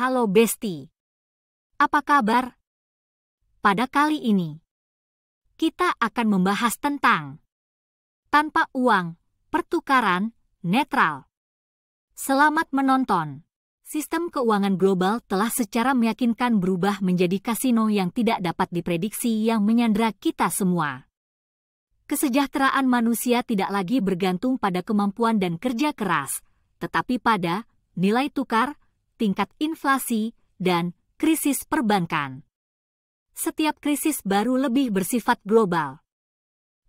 Halo Besti. Apa kabar? Pada kali ini, kita akan membahas tentang tanpa uang, pertukaran, netral. Selamat menonton. Sistem keuangan global telah secara meyakinkan berubah menjadi kasino yang tidak dapat diprediksi yang menyandra kita semua. Kesejahteraan manusia tidak lagi bergantung pada kemampuan dan kerja keras, tetapi pada nilai tukar, tingkat inflasi, dan krisis perbankan. Setiap krisis baru lebih bersifat global.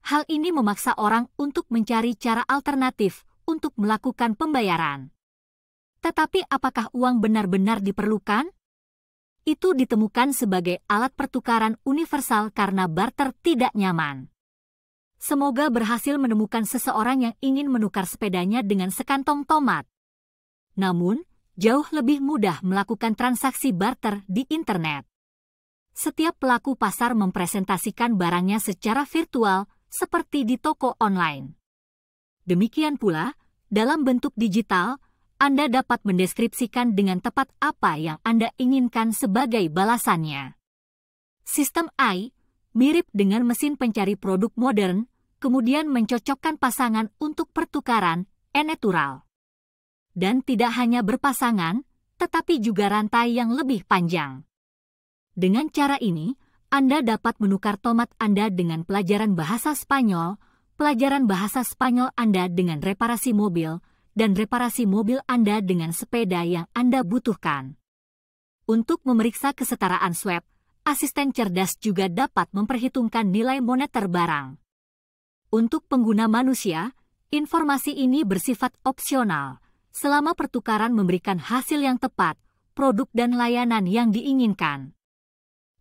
Hal ini memaksa orang untuk mencari cara alternatif untuk melakukan pembayaran. Tetapi apakah uang benar-benar diperlukan? Itu ditemukan sebagai alat pertukaran universal karena barter tidak nyaman. Semoga berhasil menemukan seseorang yang ingin menukar sepedanya dengan sekantong tomat. Namun, jauh lebih mudah melakukan transaksi barter di internet. Setiap pelaku pasar mempresentasikan barangnya secara virtual, seperti di toko online. Demikian pula, dalam bentuk digital, Anda dapat mendeskripsikan dengan tepat apa yang Anda inginkan sebagai balasannya. Sistem AI mirip dengan mesin pencari produk modern, kemudian mencocokkan pasangan untuk pertukaran, enetural dan tidak hanya berpasangan, tetapi juga rantai yang lebih panjang. Dengan cara ini, Anda dapat menukar tomat Anda dengan pelajaran bahasa Spanyol, pelajaran bahasa Spanyol Anda dengan reparasi mobil, dan reparasi mobil Anda dengan sepeda yang Anda butuhkan. Untuk memeriksa kesetaraan swab, asisten cerdas juga dapat memperhitungkan nilai moneter barang. Untuk pengguna manusia, informasi ini bersifat opsional selama pertukaran memberikan hasil yang tepat, produk dan layanan yang diinginkan.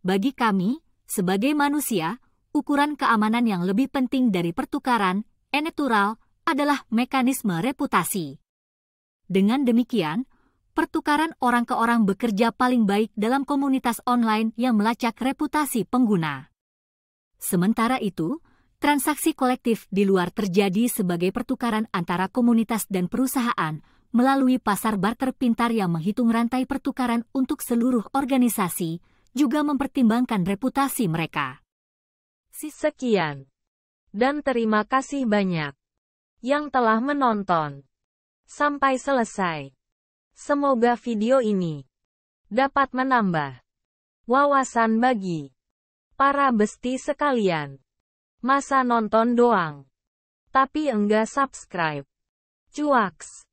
Bagi kami, sebagai manusia, ukuran keamanan yang lebih penting dari pertukaran, enetural, adalah mekanisme reputasi. Dengan demikian, pertukaran orang ke orang bekerja paling baik dalam komunitas online yang melacak reputasi pengguna. Sementara itu, transaksi kolektif di luar terjadi sebagai pertukaran antara komunitas dan perusahaan, melalui pasar barter pintar yang menghitung rantai pertukaran untuk seluruh organisasi, juga mempertimbangkan reputasi mereka. Sekian. Dan terima kasih banyak yang telah menonton. Sampai selesai. Semoga video ini dapat menambah wawasan bagi para besti sekalian. Masa nonton doang, tapi enggak subscribe. Cuaks.